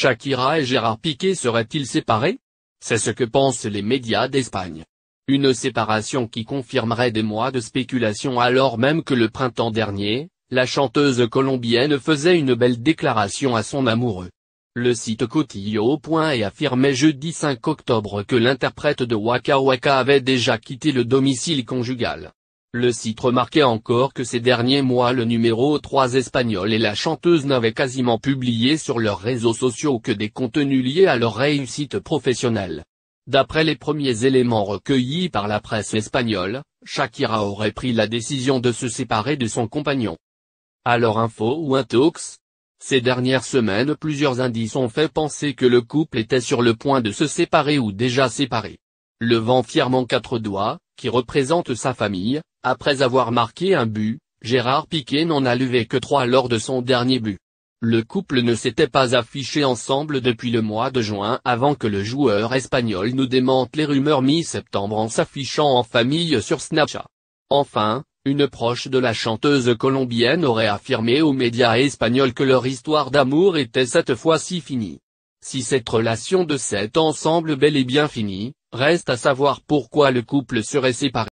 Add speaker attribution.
Speaker 1: Shakira et Gérard Piqué seraient-ils séparés C'est ce que pensent les médias d'Espagne. Une séparation qui confirmerait des mois de spéculation alors même que le printemps dernier, la chanteuse colombienne faisait une belle déclaration à son amoureux. Le site Cotillo point et affirmait jeudi 5 octobre que l'interprète de Waka Waka avait déjà quitté le domicile conjugal. Le site remarquait encore que ces derniers mois le numéro 3 espagnol et la chanteuse n'avaient quasiment publié sur leurs réseaux sociaux que des contenus liés à leur réussite professionnelle. D'après les premiers éléments recueillis par la presse espagnole, Shakira aurait pris la décision de se séparer de son compagnon. Alors info ou intox Ces dernières semaines plusieurs indices ont fait penser que le couple était sur le point de se séparer ou déjà séparé. Le vent fièrement quatre doigts, qui représente sa famille, après avoir marqué un but, Gérard Piquet n'en a levé que trois lors de son dernier but. Le couple ne s'était pas affiché ensemble depuis le mois de juin avant que le joueur espagnol nous démente les rumeurs mi-septembre en s'affichant en famille sur Snapchat. Enfin, une proche de la chanteuse colombienne aurait affirmé aux médias espagnols que leur histoire d'amour était cette fois-ci finie. Si cette relation de cet ensemble bel et bien finie, reste à savoir pourquoi le couple serait séparé.